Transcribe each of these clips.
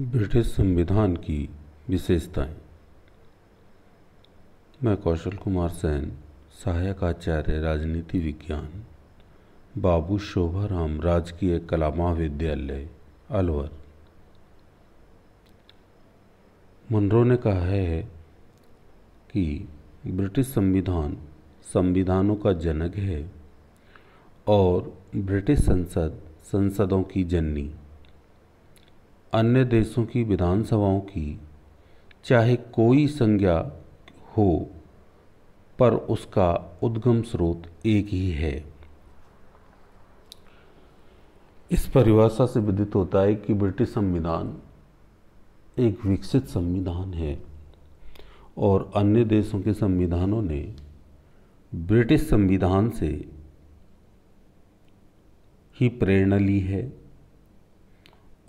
British संविधान की विशेषताएं मैं कौशल कुमार सैन सहायक आचार्य राजनीति विज्ञान बाबू शोभा राम राजकीय कला महाविद्यालय अलवर मनरो ने कहा है कि ब्रिटिश संविधान संविधानों का जनक है और ब्रिटिश संसद संसदों की जननी अन्य देशों की विधानसभाओं की चाहे कोई संज्ञा हो पर उसका उद्गम स्रोत एक ही है इस परिभाषा से विदित होता है कि ब्रिटिश संविधान एक विकसित संविधान है और अन्य देशों के संविधानों ने ब्रिटिश संविधान से ही प्रेरणा ली है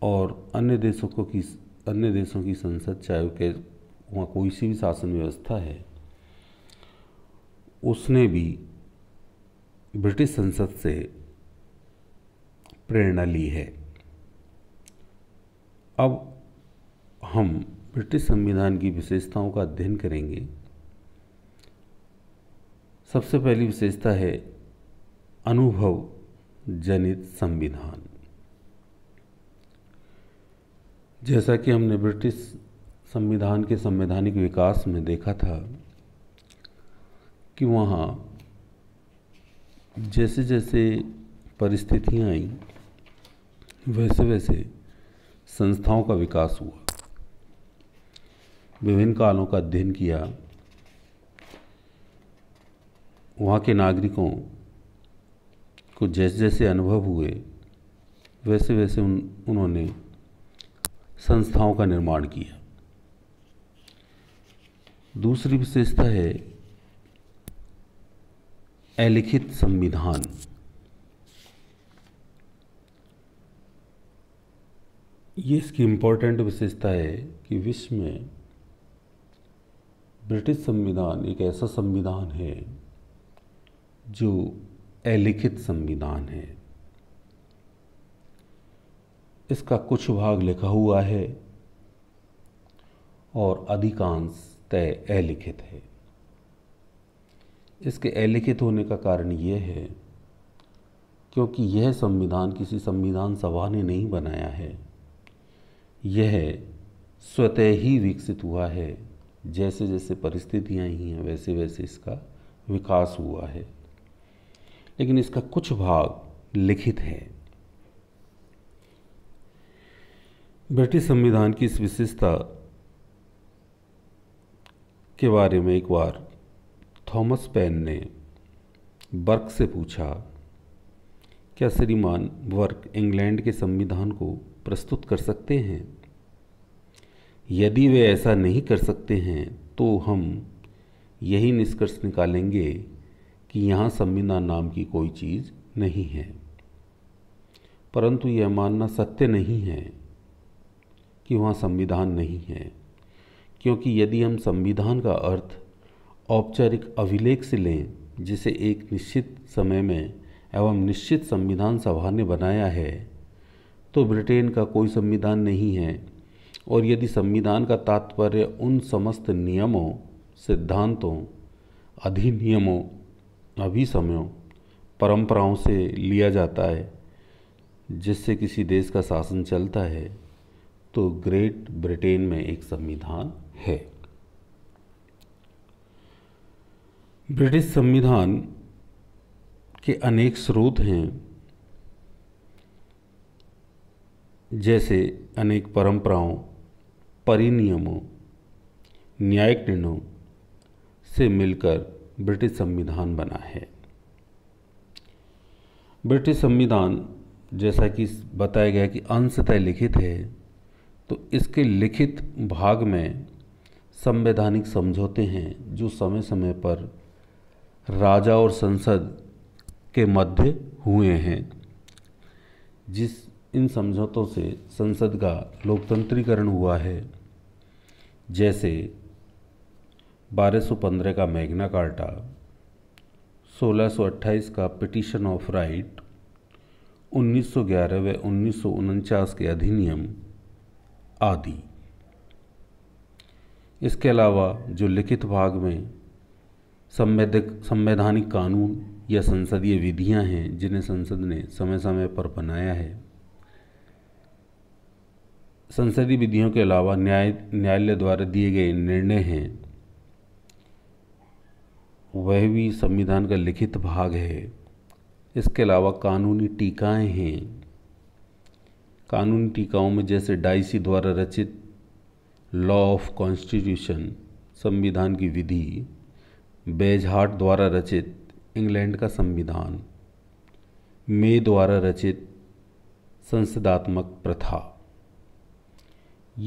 और अन्य देशों को की अन्य देशों की संसद चाहे के वहाँ कोई सी भी शासन व्यवस्था है उसने भी ब्रिटिश संसद से प्रेरणा ली है अब हम ब्रिटिश संविधान की विशेषताओं का अध्ययन करेंगे सबसे पहली विशेषता है अनुभव जनित संविधान जैसा कि हमने ब्रिटिश संविधान के संवैधानिक विकास में देखा था कि वहाँ जैसे जैसे परिस्थितियाँ आई वैसे वैसे संस्थाओं का विकास हुआ विभिन्न कालों का अध्ययन किया वहाँ के नागरिकों को जैसे जैसे अनुभव हुए वैसे वैसे उन उन्होंने संस्थाओं का निर्माण किया दूसरी विशेषता है अलिखित संविधान ये इसकी इम्पोर्टेंट विशेषता है कि विश्व में ब्रिटिश संविधान एक ऐसा संविधान है जो अलिखित संविधान है इसका कुछ भाग लिखा हुआ है और अधिकांश तय अलिखित है इसके अलिखित होने का कारण ये है क्योंकि यह संविधान किसी संविधान सभा ने नहीं बनाया है यह स्वतः ही विकसित हुआ है जैसे जैसे परिस्थितियाँ ही हैं वैसे वैसे इसका विकास हुआ है लेकिन इसका कुछ भाग लिखित है ब्रिटिश संविधान की इस विशेषता के बारे में एक बार थॉमस पेन ने बर्क से पूछा क्या श्रीमान वर्क इंग्लैंड के संविधान को प्रस्तुत कर सकते हैं यदि वे ऐसा नहीं कर सकते हैं तो हम यही निष्कर्ष निकालेंगे कि यहाँ संविधान नाम की कोई चीज़ नहीं है परंतु यह मानना सत्य नहीं है कि वहाँ संविधान नहीं है क्योंकि यदि हम संविधान का अर्थ औपचारिक अभिलेख से लें जिसे एक निश्चित समय में एवं निश्चित संविधान सभा ने बनाया है तो ब्रिटेन का कोई संविधान नहीं है और यदि संविधान का तात्पर्य उन समस्त नियमों सिद्धांतों अधिनियमों समयों परंपराओं से लिया जाता है जिससे किसी देश का शासन चलता है तो ग्रेट ब्रिटेन में एक संविधान है ब्रिटिश संविधान के अनेक स्रोत हैं जैसे अनेक परंपराओं परिनियमों न्यायिक निर्णयों से मिलकर ब्रिटिश संविधान बना है ब्रिटिश संविधान जैसा कि बताया गया कि अंशतः लिखित है तो इसके लिखित भाग में संवैधानिक समझौते हैं जो समय समय पर राजा और संसद के मध्य हुए हैं जिस इन समझौतों से संसद का लोकतंत्रीकरण हुआ है जैसे 1215 का मैग्ना कार्टा 1628 का पिटीशन ऑफ राइट 1911 व उन्नीस के अधिनियम आदि इसके अलावा जो लिखित भाग में संवैधिक संवैधानिक कानून या संसदीय विधियां हैं जिन्हें संसद ने समय समय पर बनाया है संसदीय विधियों के अलावा न्याय न्यायालय द्वारा दिए गए निर्णय हैं वह भी संविधान का लिखित भाग है इसके अलावा कानूनी टीकाएं हैं कानून टीकाओं में जैसे डाइसी द्वारा रचित लॉ ऑफ कॉन्स्टिट्यूशन संविधान की विधि बेजहाट द्वारा रचित इंग्लैंड का संविधान मे द्वारा रचित संसदात्मक प्रथा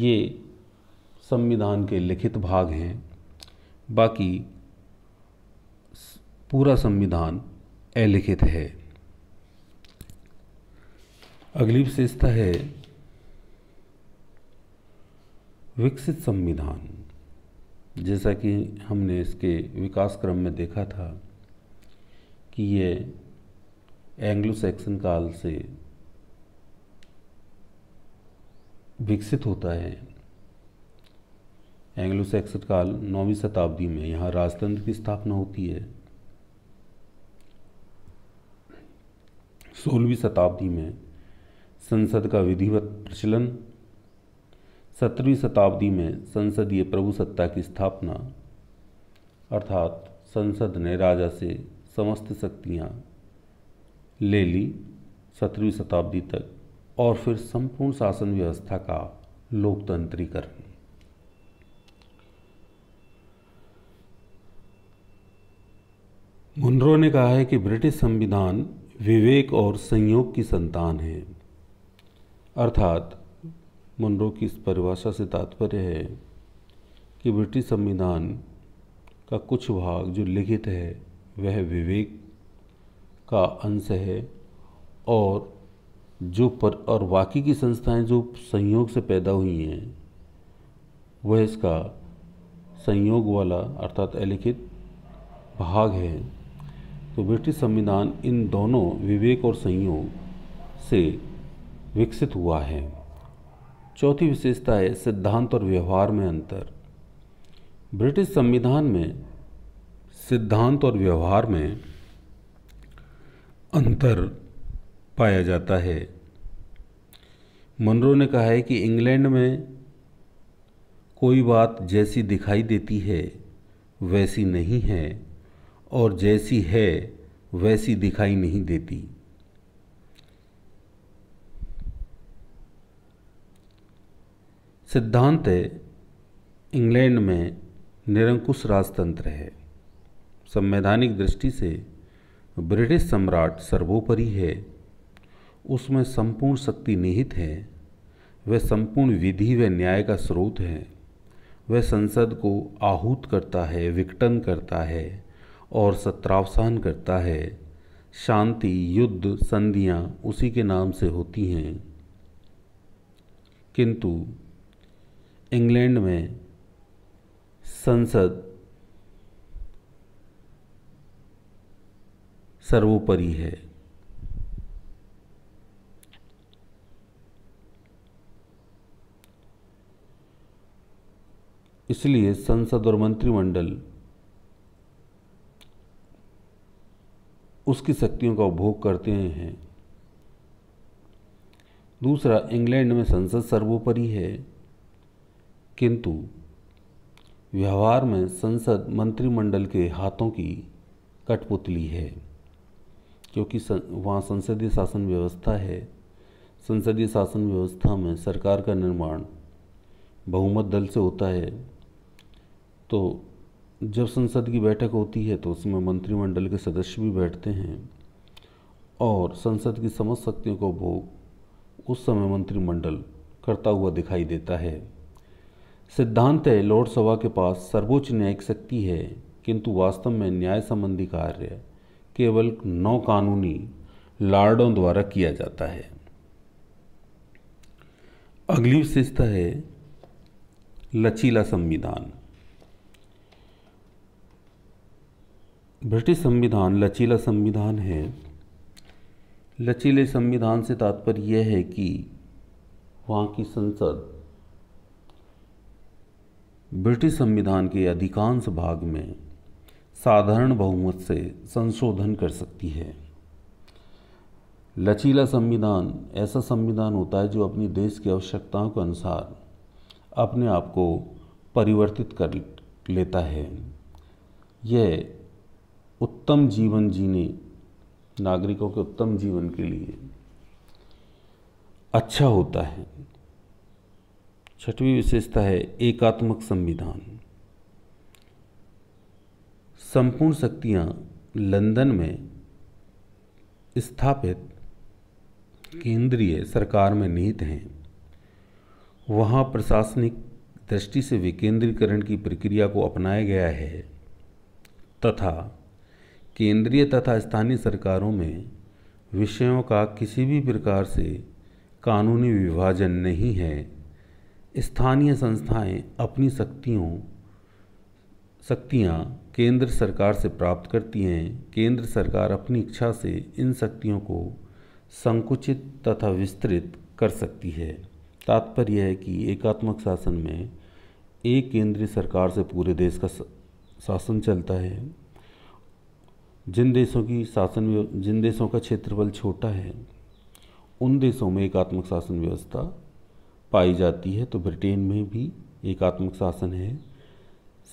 ये संविधान के लिखित भाग हैं बाकी पूरा संविधान अलिखित है अगली विशेषता है विकसित संविधान जैसा कि हमने इसके विकास क्रम में देखा था कि ये एंग्लो सैक्सन काल से विकसित होता है एंग्लो सैक्सन काल नौवीं शताब्दी में यहाँ राजतंत्र की स्थापना होती है सोलहवीं शताब्दी में संसद का विधिवत प्रचलन सत्रहवीं शताब्दी में संसदीय प्रभुसत्ता की स्थापना अर्थात संसद ने राजा से समस्त शक्तियाँ ले ली सत्रहवीं शताब्दी तक और फिर संपूर्ण शासन व्यवस्था का लोकतंत्रीकरण मुनरो ने कहा है कि ब्रिटिश संविधान विवेक और संयोग की संतान है अर्थात मनरो की इस परिभाषा से तात्पर्य है कि ब्रिटिश संविधान का कुछ भाग जो लिखित है वह विवेक का अंश है और जो पर और बाकी की संस्थाएं जो संयोग से पैदा हुई हैं वह इसका संयोग वाला अर्थात अलिखित भाग है तो ब्रिटिश संविधान इन दोनों विवेक और संयोग से विकसित हुआ है चौथी विशेषता है सिद्धांत और व्यवहार में अंतर ब्रिटिश संविधान में सिद्धांत और व्यवहार में अंतर पाया जाता है मनरो ने कहा है कि इंग्लैंड में कोई बात जैसी दिखाई देती है वैसी नहीं है और जैसी है वैसी दिखाई नहीं देती सिद्धांत इंग्लैंड में निरंकुश राजतंत्र है संवैधानिक दृष्टि से ब्रिटिश सम्राट सर्वोपरि है उसमें संपूर्ण शक्ति निहित है वह संपूर्ण विधि व न्याय का स्रोत है वह संसद को आहूत करता है विकटन करता है और सत्रावसान करता है शांति युद्ध संधियाँ उसी के नाम से होती हैं किंतु इंग्लैंड में संसद सर्वोपरि है इसलिए संसद और मंत्रिमंडल उसकी शक्तियों का उपभोग करते हैं दूसरा इंग्लैंड में संसद सर्वोपरि है किंतु व्यवहार में संसद मंत्रिमंडल के हाथों की कठपुतली है क्योंकि वहाँ संसदीय शासन व्यवस्था है संसदीय शासन व्यवस्था में सरकार का निर्माण बहुमत दल से होता है तो जब संसद की बैठक होती है तो उसमें मंत्रिमंडल के सदस्य भी बैठते हैं और संसद की समझ शक्तियों को भोग उस समय मंत्रिमंडल करता हुआ दिखाई देता है सिद्धांत है लोकसभा के पास सर्वोच्च न्यायिक शक्ति है किंतु वास्तव में न्याय संबंधी कार्य केवल नौ कानूनी लार्डों द्वारा किया जाता है अगली विशेषता है लचीला संविधान ब्रिटिश संविधान लचीला संविधान है लचीले संविधान से तात्पर्य यह है कि वहाँ की संसद ब्रिटिश संविधान के अधिकांश भाग में साधारण बहुमत से संशोधन कर सकती है लचीला संविधान ऐसा संविधान होता है जो अपनी देश की आवश्यकताओं के अनुसार अपने आप को परिवर्तित कर लेता है यह उत्तम जीवन जीने नागरिकों के उत्तम जीवन के लिए अच्छा होता है छठवीं विशेषता है एकात्मक संविधान संपूर्ण शक्तियाँ लंदन में स्थापित केंद्रीय सरकार में निहित हैं वहाँ प्रशासनिक दृष्टि से विकेंद्रीकरण की प्रक्रिया को अपनाया गया है तथा केंद्रीय तथा स्थानीय सरकारों में विषयों का किसी भी प्रकार से कानूनी विभाजन नहीं है स्थानीय संस्थाएं अपनी शक्तियों शक्तियां केंद्र सरकार से प्राप्त करती हैं केंद्र सरकार अपनी इच्छा से इन शक्तियों को संकुचित तथा विस्तृत कर सकती है तात्पर्य है कि एकात्मक शासन में एक केंद्रीय सरकार से पूरे देश का शासन चलता है जिन देशों की शासन जिन देशों का क्षेत्रफल छोटा है उन देशों में एकात्मक शासन व्यवस्था पाई जाती है तो ब्रिटेन में भी एकात्मक शासन है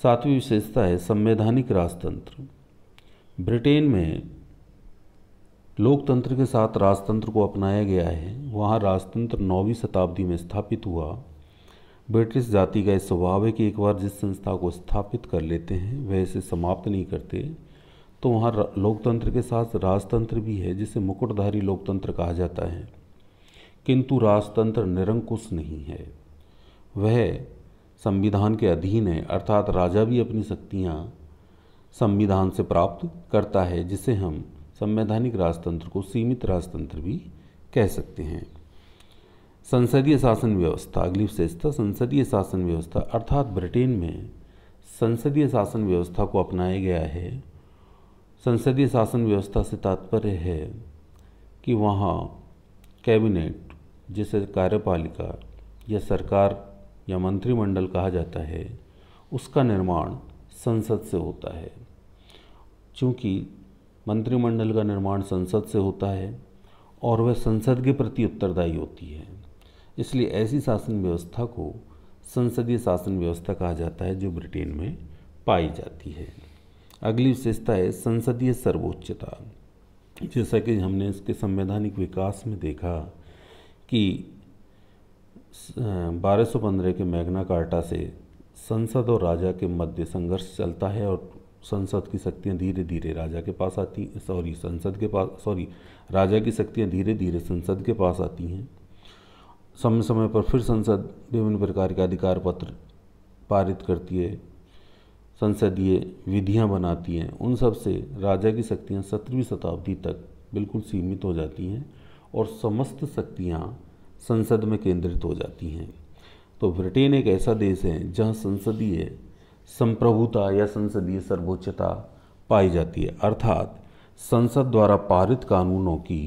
सातवीं विशेषता है संवैधानिक राजतंत्र ब्रिटेन में लोकतंत्र के साथ राजतंत्र को अपनाया गया है वहाँ राजतंत्र नौवीं शताब्दी में स्थापित हुआ ब्रिटिश जाति का स्वभाव है कि एक बार जिस संस्था को स्थापित कर लेते हैं वह इसे समाप्त नहीं करते तो वहाँ लोकतंत्र के साथ राजतंत्र भी है जिसे मुकुटधारी लोकतंत्र कहा जाता है किंतु राजतंत्र निरंकुश नहीं है वह संविधान के अधीन है अर्थात राजा भी अपनी शक्तियाँ संविधान से प्राप्त करता है जिसे हम संवैधानिक राजतंत्र को सीमित राजतंत्र भी कह सकते हैं संसदीय शासन व्यवस्था अगली विशेषता संसदीय शासन व्यवस्था अर्थात ब्रिटेन में संसदीय शासन व्यवस्था को अपनाया गया है संसदीय शासन व्यवस्था से तात्पर्य है कि वहाँ कैबिनेट जिसे कार्यपालिका या सरकार या मंत्रिमंडल कहा जाता है उसका निर्माण संसद से होता है क्योंकि मंत्रिमंडल का निर्माण संसद से होता है और वह संसद के प्रति उत्तरदायी होती है इसलिए ऐसी शासन व्यवस्था को संसदीय शासन व्यवस्था कहा जाता है जो ब्रिटेन में पाई जाती है अगली विशेषता है संसदीय सर्वोच्चता जैसा कि हमने इसके संवैधानिक विकास में देखा कि 1215 के मैग्ना कार्टा से संसद और राजा के मध्य संघर्ष चलता है और संसद की शक्तियाँ धीरे धीरे राजा के पास आती सॉरी संसद के पास सॉरी राजा की शक्तियाँ धीरे धीरे संसद के पास आती हैं समय समय पर फिर संसद विभिन्न प्रकार के अधिकार पत्र पारित करती है संसदीय विधियां बनाती हैं उन सब से राजा की शक्तियां सत्रहवीं शताब्दी तक बिल्कुल सीमित हो जाती हैं और समस्त शक्तियाँ संसद में केंद्रित हो जाती हैं तो ब्रिटेन एक ऐसा देश है जहाँ संसदीय संप्रभुता या संसदीय सर्वोच्चता पाई जाती है अर्थात संसद द्वारा पारित कानूनों की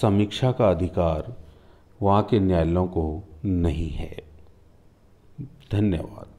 समीक्षा का अधिकार वहाँ के न्यायालयों को नहीं है धन्यवाद